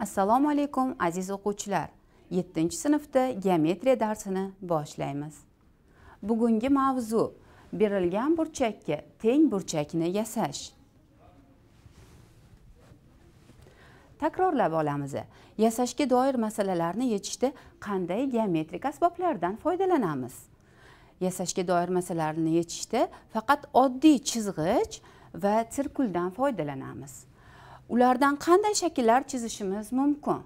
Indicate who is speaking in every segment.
Speaker 1: assalomu alaykum aziz o'quvchilar 7 sinfda geometriya darsini boshlaymiz bugungi mavzu berilgan burchakka teng burchakni yasash takrorlab olamiz yasashga doir masalalarni yechishda qanday geometrik asboblardan foydalanamiz yasashga doir masalalarni yechishda faqat oddiy chizg'ich va sirkuldan foydalanamiz ulardan qanday shakllar chizishimiz mumkin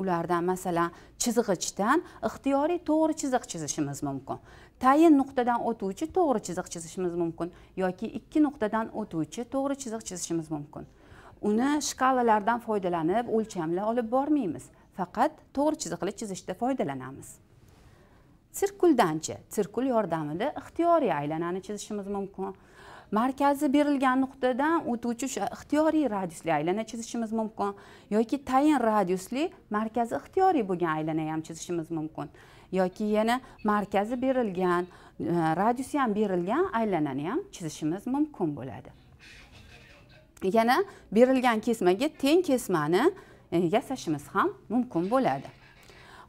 Speaker 1: ulardan masalan chizg'ichdan ixtiyoriy to'g'ri chiziq chizishimiz mumkin tayin nuqtadan o'tuvchi to'g'ri chiziq chizishimiz mumkin yoki ikki nuqtadan o'tuvchi to'g'ri chiziq chizishimiz mumkin uni shkalalardan foydalanib o'lchamlar olib bormaymiz faqat to'g'ri chiziqli chizishda foydalanamiz sirkuldanchi sirkul yordamida ixtiyoriy aylanani chizishimiz mumkin markazi berilgan nuqtadan o'tuvchi o'sha ixtiyoriy radiusli aylana chizishimiz mumkin yoki tayin radiusli markazi ixtiyoriy bo'lgan aylana ham chizishimiz mumkin yoki yana markazi berilgan e, radiusi ham berilgan aylanani ham chizishimiz mumkin bo'ladi yana berilgan kesmaga teng kesmani e, yasashimiz ham mumkin bo'ladi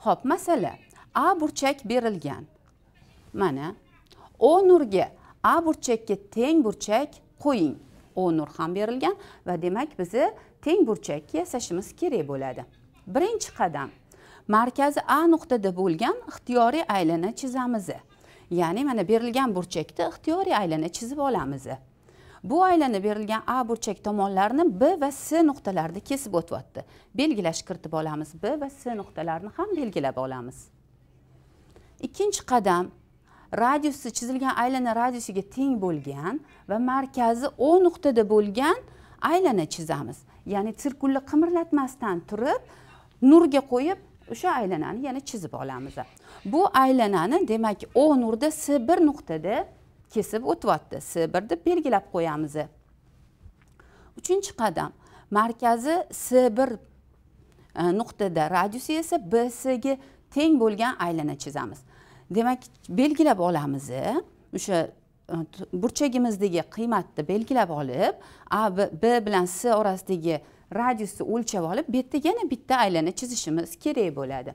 Speaker 1: ho'p masala a burchak berilgan mana o nurga a burchakka teng burchak qo'ying O nur ham berilgan va demak bizni teng burchakka yasashimiz kerak bo'ladi birinchi qadam markazi a nuqtada bo'lgan ixtiyoriy aylana chizamiz ya'ni mana berilgan burchakda ixtiyoriy aylana chizib olamiz bu aylana berilgan a burchak tomonlarini b va s nuqtalarida kesib o'tyapti belgilash kiritib olamiz b va s nuqtalarini ham belgilab olamiz ikkinchi qadam radiusi chizilgan aylana radiusiga teng bo'lgan va markazi o nuqtada bo'lgan aylana chizamiz ya'ni sirkulni qimirlatmasdan turib nurga qo'yib o'sha aylanani yana chizib olamiz bu aylanani demak o nurda s bir nuqtada kesib o'tyapti s bir deb belgilab qo'yamiz uchinchi qadam markazi s bir e, nuqtada radiusi esa bsga teng bo'lgan aylana chizamiz demak belgilab olamiz o'sha e, burchagimizdagi qiymatni belgilab olib a b bilan s orasidagi radiusni o'lchab olib bu yerda yana bitta aylana chizishimiz kerak bo'ladi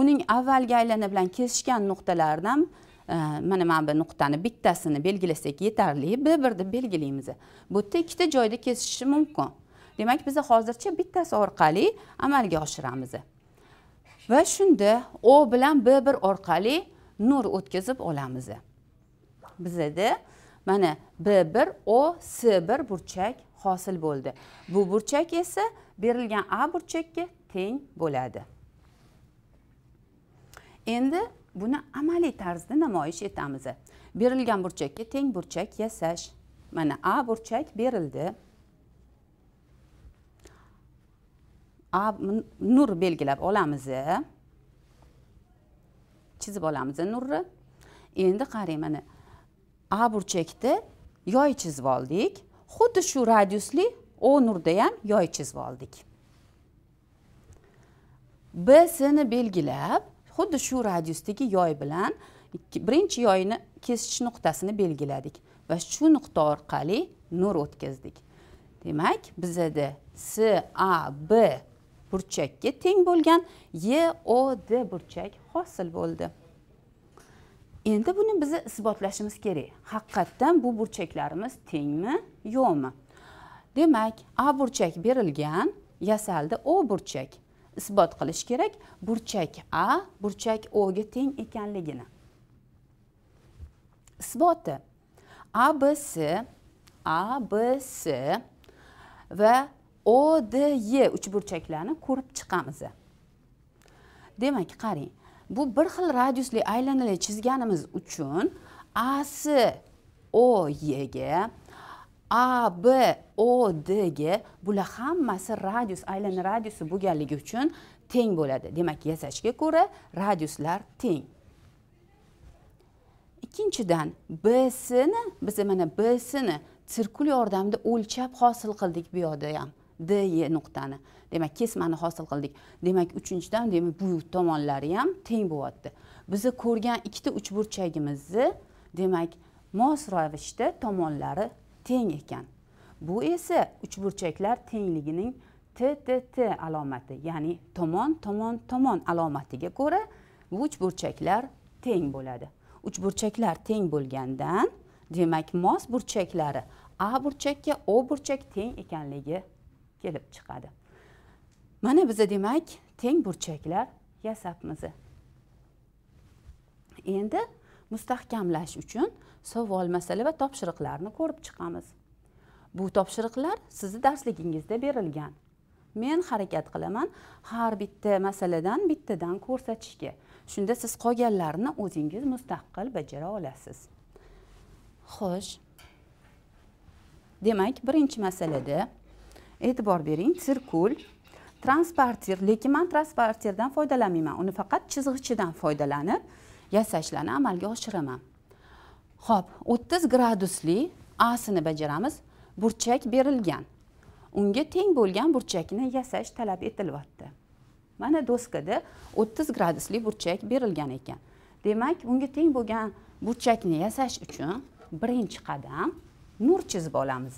Speaker 1: uning avvalgi aylana bilan kesishgan nuqtalaridan e, mana mana bu nuqtani bittasini belgilasak yetarli b bir deb belgilaymiz bu yerda ikkita joyda kesishishi mumkin demak biz hozircha bittasi orqali amalga oshiramiz va shunda o bilan b bir orqali nur o'tkazib olamiz Bizda mana b 1 o C1 burchak hosil bo'ldi bu burchak esa berilgan a burchakka teng bo'ladi endi buni amaliy tarzda namoyish etamiz berilgan burchakka teng burchak yasash mana a burchak berildi a nur belgilab olamiz chizib olamiz nurni endi qarang mana a burchakda yoy chizib oldik xuddi shu radiusli o nurda ham yoy chizib oldik b bsni belgilab xuddi shu radiusdagi yoy bilan birinchi yoyni kesish nuqtasini belgiladik va shu nuqta orqali nur o'tkazdik demak bizada s a b burchakka teng bo'lgan YOD burchak hosil bo'ldi endi buni biz isbotlashimiz kerak haqiqatdan bu burchaklarimiz tengmi yo'qmi demak a burchak berilgan yasaldi o burchak isbot qilish kerak burchak a burchak o ga teng ekanligini isboti b abc va ody uchburchaklarni ko'rib chiqamiz demak qarang bu bir xil radiusli aylanalar chizganimiz uchun AC asi ga ab ga bular hammasi radius aylana radiusi bo'lganligi uchun teng bo'ladi demak yasashga ko'ra radiuslar teng ikkinchidan ni, biz mana BC ni sirkul yordamida o'lchab hosil qildik bu yoqda ham d e nuqtani demak kesmani hosil qildik demak uchinchidan demak bu tomonlari ham teng bo'lyapti Bizi ko'rgan ikkita uchburchagimizni demak mos ravishda tomonlari teng ekan bu esa uchburchaklar tengligining ttt alomati ya'ni tomon tomon tomon alomatiga ko'ra bu uchburchaklar teng bo'ladi uchburchaklar teng bo'lgandan demak mos burchaklari a burchakka o burchak teng ekanligi kelib chiqadi mana biza demak teng burchaklar yasabmiz endi mustahkamlash uchun savol masala va topshiriqlarni ko'rib chiqamiz bu topshiriqlar sizni darsligingizda berilgan men harakat qilaman har bitta masaladan bittadan ko'rsatishga shunda siz qolganlarini o'zingiz mustaqil bajara olasiz xo'sh demak birinchi masalada e'tibor bering sirkul transpartir lekin man transpartirdan foydalanmayman uni faqat chizg'ichidan foydalanib yasashlarni amalga oshiraman ho'p o'ttiz gradusli asini bajaramiz burchak berilgan unga teng bo'lgan burchakni yasash talab etilyapti mana doskada o'ttiz gradusli burchak berilgan ekan demak unga teng bo'lgan burchakni yasash uchun birinchi qadam nur chizib olamiz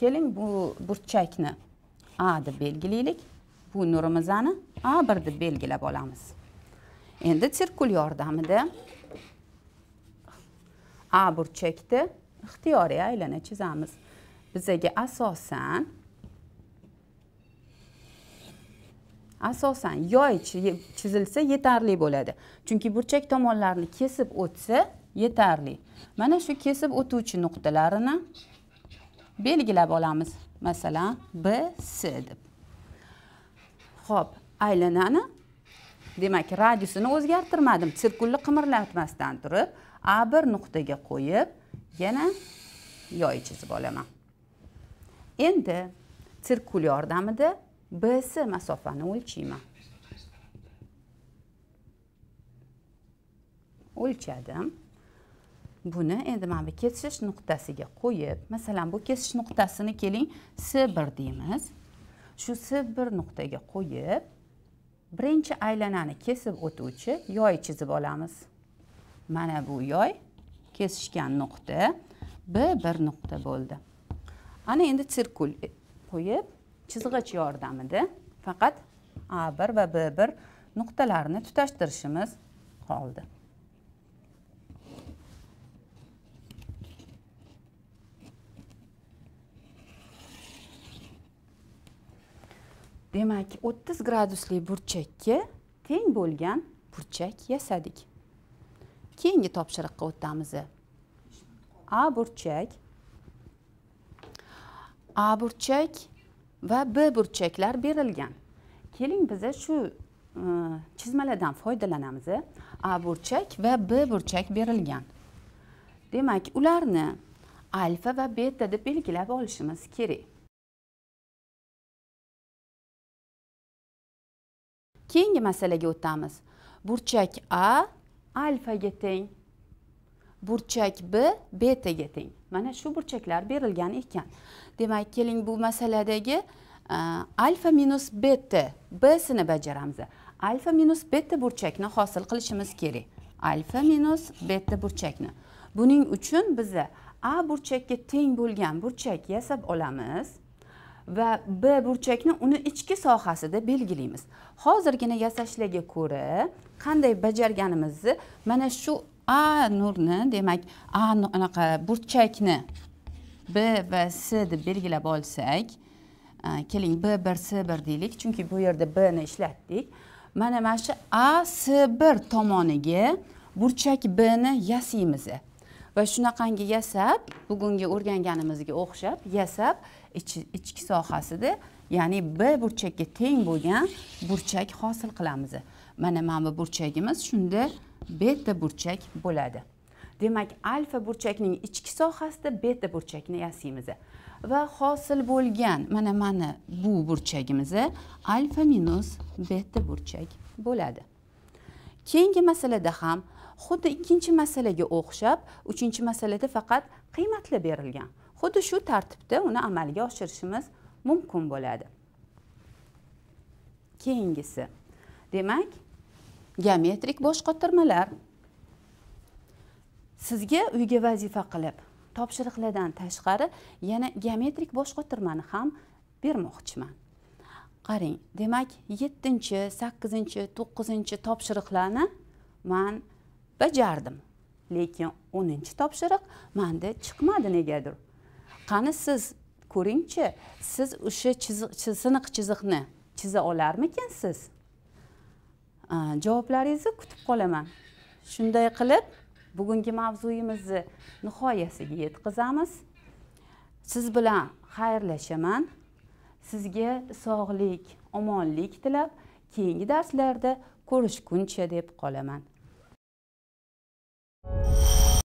Speaker 1: keling bu burchakni a deb belgilaylik bu nurimizni a bir deb belgilab olamiz endi sirkul yordamida a burchakni ixtiyoriy aylana chizamiz bizaga asosan asosan yoy chizilsa yetarli bo'ladi chunki burchak tomonlarini kesib o'tsa yetarli mana shu kesib o'tuvchi nuqtalarini belgilab olamiz masalan bc deb ho'p aylanani demak radiusini o'zgartirmadim sirkulni qimirlatmasdan turib a bir nuqtaga qo'yib yana yoy chizib olaman endi sirkul yordamida bs masofani o'lchayman o'lchadim buni endi mana bu kesish nuqtasiga qo'yib masalan bu kesish nuqtasini keling s bir deymiz shu s bir nuqtaga qo'yib birinchi aylanani kesib o'tuvchi yoy chizib olamiz mana bu yoy kesishgan nuqta b bir nuqta bo'ldi ana endi sirkul qo'yib chizg'ich yordamida faqat a1 va b1 nuqtalarini tutashtirishimiz qoldi demak 30 gradusli burchakka teng bo'lgan burchak yasadik keyingi topshiriqqa o'tamiz a burchak a burchak va b burchaklar berilgan keling biz shu e, chizmalardan foydalanamiz a burchak va b burchak berilgan demak ularni alfa va beta deb belgilab olishimiz kerak keyingi masalaga o'tamiz burchak a alfaga teng burchak b betaga teng mana shu burchaklar berilgan ekan demak keling bu masaladagi e, alfa minus beta bsini bajaramiz alfa minus beta burchakni hosil qilishimiz kerak alfa minus beta burchakni buning uchun biz a burchakka teng bo'lgan burchak yasab olamiz va b burchakni uni ichki sohasida belgilaymiz hozirgina yasashlarga ko'ra qanday bajarganimizni mana shu a nurni demak a anaqa burchakni b va s deb belgilab olsak keling b bir s bir deylik chunki bu yerda b ni ishlatdik mana mana shu a s bir tomoniga burchak b ni yasaymiz va shunaqangi yasab bugungi o'rganganimizga o'xshab yasab ichki sohasida ya'ni b burchakka teng bo'lgan burchak hosil qilamiz mana mana bu burchagimiz shunda beta burchak bo'ladi demak alfa burchakning ichki sohasida beta burchakni yasaymiz va hosil bo'lgan mana mana bu burchagimiz alfa minus beta burchak bo'ladi keyingi masalada ham xuddi ikkinchi masalaga o'xshab uchinchi masalada faqat qiymatli berilgan xuddi shu tartibda uni amalga oshirishimiz mumkin bo'ladi keyingisi demak geometrik bosh qotirmalar sizga uyga vazifa qilib topshiriqlardan tashqari yana geometrik bosh qotirmani ham bermoqchiman qarang demak yettinchi sakkizinchi to'qqizinchi topshiriqlarni man bajardim lekin o'ninchi topshiriq manda chiqmadi negadir qani siz ko'ringchi siz o'sha siniq chiziqni chiza olarmikansiz javoblaringizni kutib qolaman shunday qilib bugungi mavzuyimizni nihoyasiga yetkazamiz siz bilan xayrlashaman sizga sog'lik omonlik tilab keyingi darslarda ko'rishguncha deb qolaman